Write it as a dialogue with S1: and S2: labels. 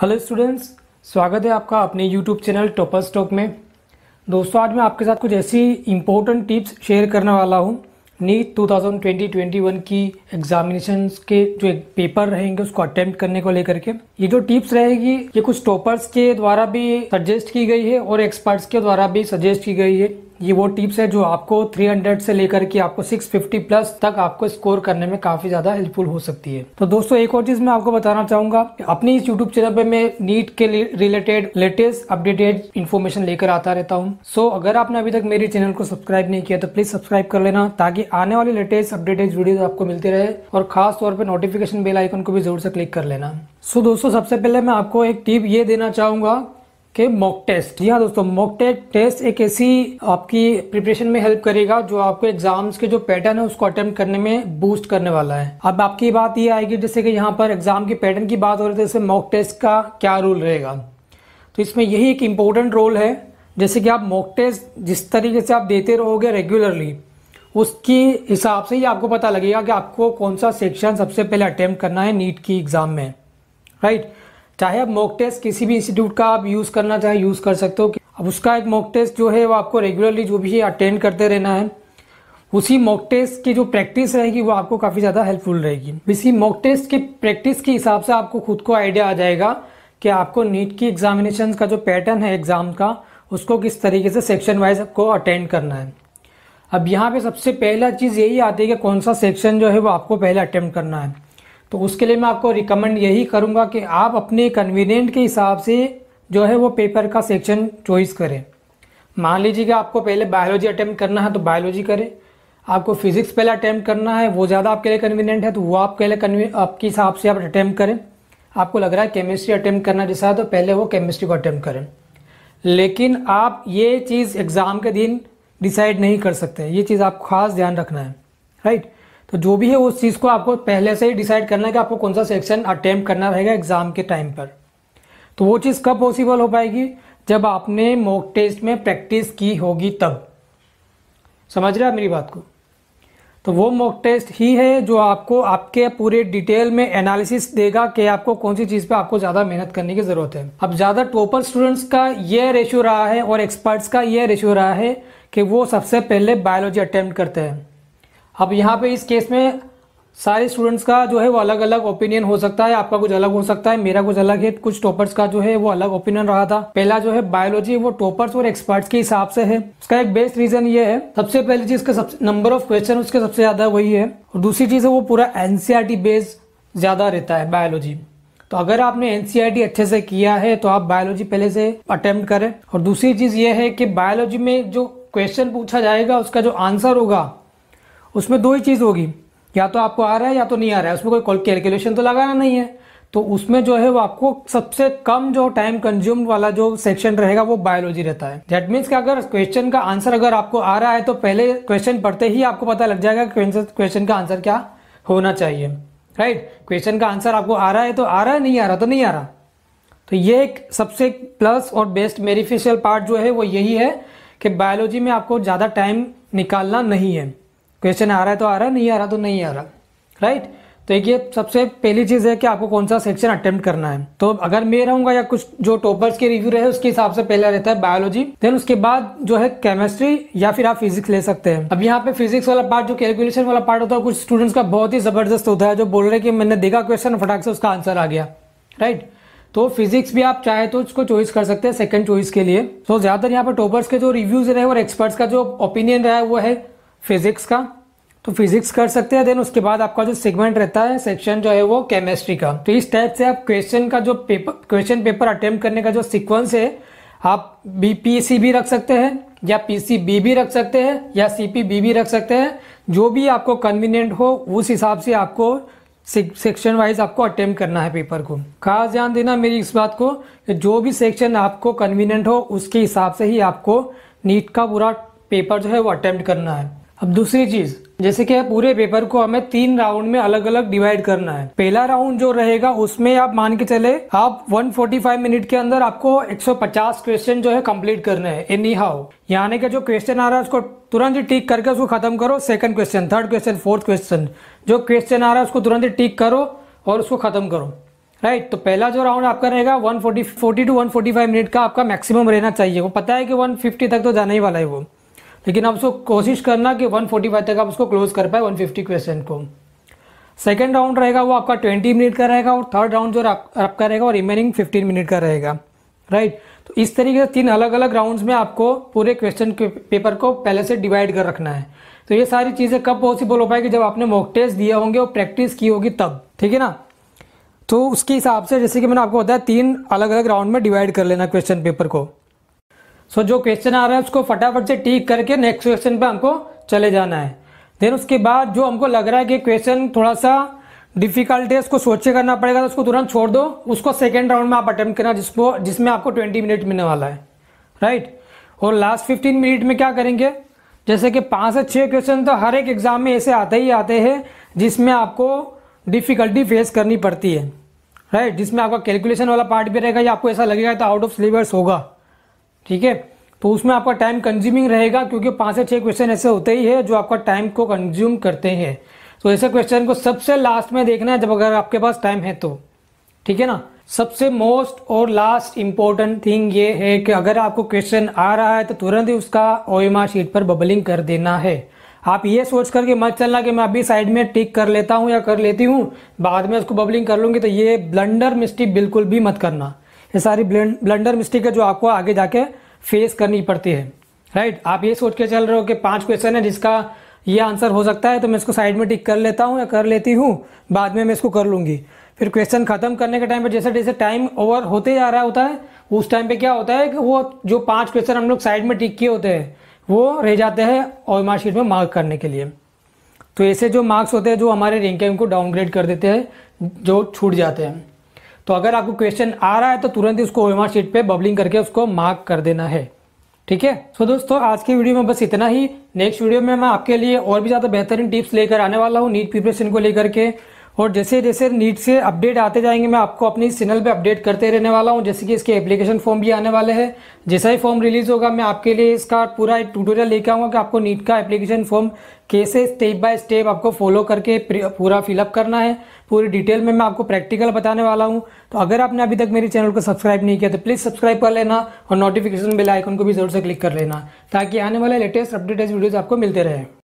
S1: Hello students स्वागत है आपका अपने यूट्यूब चैनल टॉपर स्टॉक में दोस्तों आज मैं आपके साथ कुछ ऐसी इम्पोर्टेंट टिप्स शेयर करने वाला हूँ नीट 2020-21 की एग्जामिनेशन के जो पेपर रहेंगे उसको अटेम्प्ट करने को लेकर के ये जो टिप्स रहेगी ये कुछ टॉपर्स के द्वारा भी सजेस्ट की गई है और एक्सपर्ट्स के द्वारा भी सजेस्ट की गई है ये वो टिप्स है जो आपको 300 से लेकर के आपको 650 प्लस तक आपको स्कोर करने में काफी ज्यादा हेल्पफुल हो सकती है तो दोस्तों एक और चीज मैं आपको बताना चाहूंगा अपने इस यूट्यूब चैनल पे मैं नीट के रिलेटेड लेटेस्ट अपडेटेड इन्फॉर्मेशन लेकर आता रहता हूँ सो अगर आपने अभी तक मेरे चैनल को सब्सक्राइब नहीं किया तो प्लीज सब्सक्राइब कर लेना ताकि आने वाले लेटेस्ट अपडेटेड वीडियो आपको मिलते रहे और खास तौर पर नोटिफिकेशन बेल आइकन को भी जरूर से क्लिक कर लेना सो दोस्तों सबसे पहले मैं आपको एक टिप ये देना चाहूंगा के मॉक टेस्ट जी हाँ दोस्तों मॉक टेस्ट टेस्ट एक ऐसी आपकी प्रिपरेशन में हेल्प करेगा जो आपको एग्जाम्स के जो पैटर्न है उसको अटेम्प्ट करने में बूस्ट करने वाला है अब आपकी बात ये आएगी जैसे कि यहाँ पर एग्जाम के पैटर्न की बात हो रही थी जैसे मॉक टेस्ट का क्या रोल रहेगा तो इसमें यही एक इम्पोर्टेंट रोल है जैसे कि आप मॉक टेस्ट जिस तरीके से आप देते रहोगे रेगुलरली उसके हिसाब से ही आपको पता लगेगा कि आपको कौन सा सेक्शन सबसे पहले अटैम्प्ट करना है नीट की एग्ज़ाम में राइट right? चाहे आप मॉक टेस्ट किसी भी इंस्टीट्यूट का आप यूज़ करना चाहे यूज़ कर सकते हो अब उसका एक मॉक टेस्ट जो है वो आपको रेगुलरली जो भी अटेंड करते रहना है उसी मॉक टेस्ट की जो प्रैक्टिस रहेगी वो आपको काफ़ी ज़्यादा हेल्पफुल रहेगी इसी मॉक टेस्ट की प्रैक्टिस के हिसाब से आपको खुद को आइडिया आ जाएगा कि आपको नीट की एग्जामिनेशन का जो पैटर्न है एग्ज़ाम का उसको किस तरीके से सेक्शन वाइज आपको अटेंड करना है अब यहाँ पे सबसे पहला चीज़ यही आती है कि कौन सा सेक्शन जो है वो आपको पहले अटेम्प्ट करना है तो उसके लिए मैं आपको रिकमेंड यही करूँगा कि आप अपने कन्वीनियंट के हिसाब से जो है वो पेपर का सेक्शन चॉइस करें मान लीजिए कि आपको पहले बायोलॉजी अटैम्प्ट करना है तो बायोलॉजी करें आपको फिजिक्स पहले अटैम्प्ट करना है वो ज़्यादा आपके लिए कन्वीनियंट है तो वो आपके लिए आपके हिसाब से आप अटैम्प्ट करें आपको लग रहा है केमिस्ट्री अटैम्प्ट करना जैसा है तो पहले वो केमिस्ट्री को अटैम्प्ट करें लेकिन आप ये चीज़ एग्ज़ाम के दिन डिसाइड नहीं कर सकते ये चीज़ आपको खास ध्यान रखना है राइट right? तो जो भी है उस चीज़ को आपको पहले से ही डिसाइड करना है कि आपको कौन सा सेक्शन अटैम्प्ट करना रहेगा एग्ज़ाम के टाइम पर तो वो चीज़ कब पॉसिबल हो पाएगी जब आपने मॉक टेस्ट में प्रैक्टिस की होगी तब समझ रहे आप मेरी बात को तो वो मॉक टेस्ट ही है जो आपको आपके पूरे डिटेल में एनालिसिस देगा कि आपको कौन सी चीज़ पे आपको ज़्यादा मेहनत करने की ज़रूरत है अब ज़्यादा टॉपर स्टूडेंट्स का ये रेशो रहा है और एक्सपर्ट्स का ये रेशो रहा है कि वो सबसे पहले बायोलॉजी अटैम्प्ट करते हैं अब यहाँ पे इस केस में सारे स्टूडेंट्स का जो है वो अलग अलग ओपिनियन हो सकता है आपका कुछ अलग हो सकता है मेरा कुछ अलग है कुछ टॉपर्स का जो है वो अलग ओपिनियन रहा था पहला जो है बायोलॉजी वो टॉपर्स और एक्सपर्ट्स के हिसाब से है उसका एक बेस्ट रीजन ये है सबसे पहली चीज का नंबर ऑफ क्वेश्चन उसके सबसे ज्यादा वही है और दूसरी चीज है वो पूरा एनसीआरटी बेस्ड e ज्यादा रहता है बायोलॉजी तो अगर आपने एनसीआरटी e अच्छे से किया है तो आप बायोलॉजी पहले से अटेम्प्ट करें और दूसरी चीज ये है कि बायोलॉजी में जो क्वेश्चन पूछा जाएगा उसका जो आंसर होगा उसमें दो ही चीज़ होगी या तो आपको आ रहा है या तो नहीं आ रहा है उसमें कोई कैलकुलेशन तो लगाना नहीं है तो उसमें जो है वो आपको सबसे कम जो टाइम कंज्यूम वाला जो सेक्शन रहेगा वो बायोलॉजी रहता है दैट मीन्स कि अगर क्वेश्चन का आंसर अगर आपको आ रहा है तो पहले क्वेश्चन पढ़ते ही आपको पता लग जाएगा क्वेश्चन का आंसर क्या होना चाहिए राइट क्वेश्चन का आंसर आपको आ रहा है तो आ रहा है नहीं आ रहा तो नहीं आ रहा तो ये एक सबसे प्लस और बेस्ट बेनिफिशियल पार्ट जो है वो यही है कि बायोलॉजी में आपको ज़्यादा टाइम निकालना नहीं है क्वेश्चन आ रहा है तो आ रहा है नहीं आ रहा तो नहीं आ रहा राइट तो एक ये सबसे पहली चीज़ है कि आपको कौन सा सेक्शन अटेम्प्ट करना है तो अगर मैं रहूंगा या कुछ जो टॉपर्स के रिव्यू रहे उसके हिसाब से पहला रहता है बायोलॉजी देन उसके बाद जो है केमिस्ट्री या फिर आप फिजिक्स ले सकते हैं अब यहाँ पे फिजिक्स वाला पार्ट जो कैलकुलेशन वाला पार्ट होता है कुछ स्टूडेंट्स का बहुत ही जबरदस्त होता है जो बोल रहे कि मैंने देखा क्वेश्चन फटाक से उसका आंसर आ गया राइट तो फिजिक्स भी आप चाहे तो उसको चॉइस कर सकते हैं सेकंड चॉइस के लिए तो ज्यादातर यहाँ पर टॉपर्स के जो रिव्यूज रहे और एक्सपर्ट्स का जो ओपिनियन रहा है वो है फिजिक्स का तो फिजिक्स कर सकते हैं देन उसके बाद आपका जो सेगमेंट रहता है सेक्शन जो है वो केमिस्ट्री का तो इस टाइप से आप क्वेश्चन का जो पेपर क्वेश्चन पेपर अटेम्प्ट करने का जो सिक्वेंस है आप बी पी सी भी रख सकते हैं या पी सी बी भी रख सकते हैं या सी पी बी भी रख सकते हैं जो भी आपको कन्वीनियंट हो उस हिसाब से आपको सेक्शन वाइज आपको अटेम्प्ट करना है पेपर को खास ध्यान देना मेरी इस बात को कि जो भी सेक्शन आपको कन्वीनियंट हो उसके हिसाब से ही आपको नीट का पूरा पेपर जो है वो अटेम्प्ट करना है अब दूसरी चीज जैसे कि पूरे पेपर को हमें तीन राउंड में अलग अलग डिवाइड करना है पहला राउंड जो रहेगा उसमें आप मान के चले आप 145 मिनट के अंदर आपको 150 क्वेश्चन जो है कंप्लीट करने हैं एनी हाउ यानी कि जो क्वेश्चन आ रहा है उसको तुरंत ही टिक करके उसको खत्म करो second question third question fourth question जो क्वेश्चन आ रहा है उसको तुरंत ही टिक करो और उसको खत्म करो राइट right, तो पहला जो राउंड आपका रहेगा 140 40 टू 145 मिनट का आपका मैक्सिमम रहना चाहिए वो पता है कि 150 तक तो जाने ही वाला है वो लेकिन आप उसको कोशिश करना कि 145 तक आप उसको क्लोज कर पाए 150 क्वेश्चन को सेकेंड राउंड रहेगा वो आपका 20 मिनट का रहेगा और थर्ड राउंड जो आप, आपका रहेगा वो रिमेनिंग 15 मिनट का रहेगा राइट तो इस तरीके से तीन अलग अलग राउंड्स में आपको पूरे क्वेश्चन पेपर को पहले से डिवाइड कर रखना है तो ये सारी चीज़ें कब पॉसिबल हो पाएगी जब आपने मॉक टेस्ट दिए होंगे और प्रैक्टिस की होगी तब ठीक है ना तो उसके हिसाब से जैसे कि मैंने आपको बताया तीन अलग अलग राउंड में डिवाइड कर लेना क्वेश्चन पेपर को सो जो क्वेश्चन आ रहा है उसको फटाफट से टीक करके नेक्स्ट क्वेश्चन पे हमको चले जाना है देन उसके बाद जो हमको लग रहा है कि क्वेश्चन थोड़ा सा डिफिकल्ट है उसको सोचे करना पड़ेगा तो उसको तुरंत छोड़ दो उसको सेकेंड राउंड में आप अटेम्प्ट करना जिसको जिसमें आपको ट्वेंटी मिनट मिलने वाला है राइट और लास्ट फिफ्टीन मिनट में क्या करेंगे जैसे कि पाँच से छः क्वेश्चन तो हर एक एग्ज़ाम में ऐसे आते ही आते हैं जिसमें आपको डिफ़िकल्टी फेस करनी पड़ती है राइट जिसमें आपका कैलकुलेशन वाला पार्ट भी रहेगा या आपको ऐसा लगेगा तो आउट ऑफ सिलेबस होगा ठीक है तो उसमें आपका टाइम कंज्यूमिंग रहेगा क्योंकि पांच से छह क्वेश्चन ऐसे होते ही है जो आपका टाइम को कंज्यूम करते हैं तो ऐसे क्वेश्चन को सबसे लास्ट में देखना है जब अगर आपके पास टाइम है तो ठीक है ना सबसे मोस्ट और लास्ट इम्पोर्टेंट थिंग ये है कि अगर आपको क्वेश्चन आ रहा है तो तुरंत ही उसका ओ शीट पर बबलिंग कर देना है आप ये सोच करके मत चलना कि मैं अभी साइड में टिक कर लेता हूँ या कर लेती हूँ बाद में उसको बबलिंग कर लूंगी तो ये ब्लंडर मिस्टेक बिल्कुल भी मत करना ये सारी ब्लंडर मिस्टेक है जो आपको आगे जाके फेस करनी पड़ती है राइट आप ये सोच के चल रहे हो कि पांच क्वेश्चन है जिसका ये आंसर हो सकता है तो मैं इसको साइड में टिक कर लेता हूँ या कर लेती हूँ बाद में मैं इसको कर लूँगी फिर क्वेश्चन खत्म करने के टाइम पर जैसे जैसे टाइम ओवर होते जा रहा होता है उस टाइम पे क्या होता है कि वो जो पांच क्वेश्चन हम लोग साइड में टिक किए होते हैं वो रह जाते हैं और मार्कशीट में मार्क करने के लिए तो ऐसे जो मार्क्स होते हैं जो हमारे रैंकिंग को डाउनग्रेड कर देते हैं जो छूट जाते हैं तो अगर आपको क्वेश्चन आ रहा है तो तुरंत उसको ओएमआर शीट पे बबलिंग करके उसको मार्क कर देना है ठीक है सो दोस्तों आज की वीडियो में बस इतना ही नेक्स्ट वीडियो में मैं आपके लिए और भी ज़्यादा बेहतरीन टिप्स लेकर आने वाला हूँ नीट प्रिपरेशन को लेकर के और जैसे जैसे नीट से अपडेट आते जाएंगे मैं आपको अपनी चैनल पे अपडेट करते रहने वाला हूँ जैसे कि इसके एप्लीकेशन फॉर्म भी आने वाले हैं जैसा ही फॉर्म रिलीज़ होगा मैं आपके लिए इसका पूरा एक ट्यूटोरियल लेकर आऊँगा कि आपको नीट का एप्लीकेशन फॉर्म कैसे स्टेप बाय स्टेप आपको फॉलो करके पूरा फिलअप करना है पूरी डिटेल में मैं आपको प्रैक्टिकल बताने वाला हूँ तो अगर आपने अभी तक मेरे चैनल को सब्सक्राइब नहीं किया तो प्लीज़ सब्सक्राइब कर लेना और नोटिफिकेशन बेल आइकन को भी जरूर से क्लिक कर लेना ताकि आने वाले लेटेस्ट अपडेटेड वीडियोज़ आपको मिलते रहे